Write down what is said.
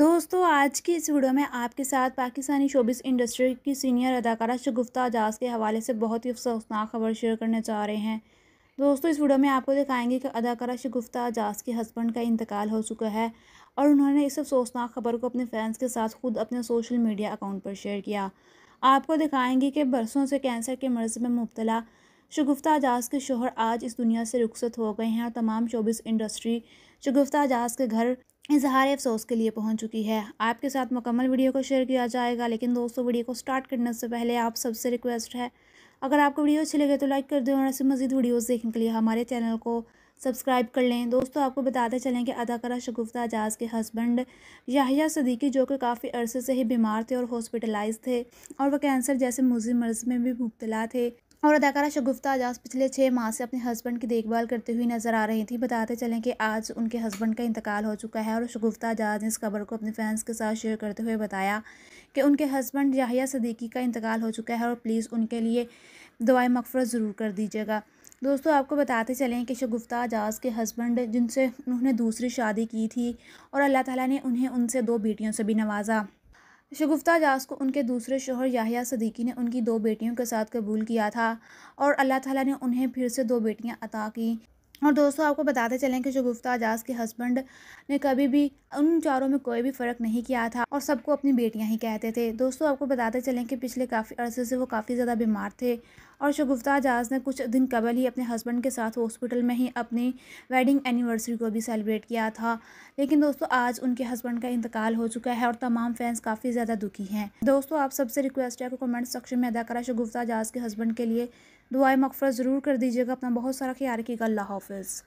दोस्तों आज की इस वीडियो में आपके साथ पाकिस्तानी शोबिस इंडस्ट्री की सीनियर अदाकारा शगुफ्ता अजाज के हवाले से बहुत ही अफसोसनाक खबर शेयर करने चाह रहे हैं दोस्तों इस वीडियो में आपको दिखाएंगे कि अदाकारा शगुफ्ता अजाज के हस्बैंड का इंतकाल हो चुका है और उन्होंने इस अफसोसनाक खबर को अपने फैंस के साथ खुद अपने सोशल मीडिया अकाउंट पर शेयर किया आपको दिखाएंगे कि बरसों से कैंसर के मर्ज में मुबतला शगुफ्ता एजाज के शोहर आज इस दुनिया से रुखसत हो गए हैं और तमाम शोबिस इंडस्ट्री शगुफ्ता एजाज के घर इजहार अफसोस के लिए पहुंच चुकी है आपके साथ मुकम्मल वीडियो को शेयर किया जाएगा लेकिन दोस्तों वीडियो को स्टार्ट करने से पहले आप सबसे रिक्वेस्ट है अगर आपको वीडियो अच्छी लगे तो लाइक कर दें और ऐसे मज़ीद वीडियोज़ देखने के लिए हमारे चैनल को सब्सक्राइब कर लें दोस्तों आपको बताते चलें कि अदाकारा शगुफ्ता एजाज के हस्बैंड याहिया सदीकी जो कि काफ़ी अरसे से ही बीमार थे और हॉस्पिटलाइज थे और वह कैंसर जैसे मुजी मर्ज में भी मुबतला थे और अदाकारा शगुफ्ता आजाज पिछले छः माह से अपने हस्बैंड की देखभाल करते हुए नजर आ रही थी बताते चलें कि आज उनके हस्बैंड का इंतकाल हो चुका है और शगुफ्ता आजाज ने इस खबर को अपने फैंस के साथ शेयर करते हुए बताया कि उनके हस्बैंड याहिया सदीकी का इंतकाल हो चुका है और प्लीज़ उनके लिए दुआ मगफरत ज़रूर कर दीजिएगा दोस्तों आपको बताते चलें कि शगुफ्ता आजाज के हस्बैंड जिनसे उन्होंने दूसरी शादी की थी और अल्लाह ताला ने उन्हें उनसे दो बेटियों से भी नवाजा शगुफ्ता जास को उनके दूसरे शोहर याहिया सदीकी ने उनकी दो बेटियों के साथ कबूल किया था और अल्लाह ताला ने उन्हें फिर से दो बेटियां अता की और दोस्तों आपको बताते चलें कि शगुफ्ता जास के हस्बैंड ने कभी भी उन चारों में कोई भी फ़र्क नहीं किया था और सबको अपनी बेटियां ही कहते थे दोस्तों आपको बताते चलें कि पिछले काफ़ी अरसे से वो काफ़ी ज़्यादा बीमार थे और शगुफ्ता एजाज ने कुछ दिन कबल ही अपने हस्बैंड के साथ हॉस्पिटल में ही अपनी वेडिंग एनिवर्सरी को भी सेलिब्रेट किया था लेकिन दोस्तों आज उनके हस्बैंड का इंतकाल हो चुका है और तमाम फैंस काफ़ी ज़्यादा दुखी हैं दोस्तों आप सबसे रिक्वेस्ट है कि कमेंट सेक्शन में अदा करा शगुफ्ता एजाज के हस्बैंड के लिए दुआ मकफर ज़रूर कर दीजिएगा अपना बहुत सारा ख्याल रखिएगा अल्लाह हाफिज़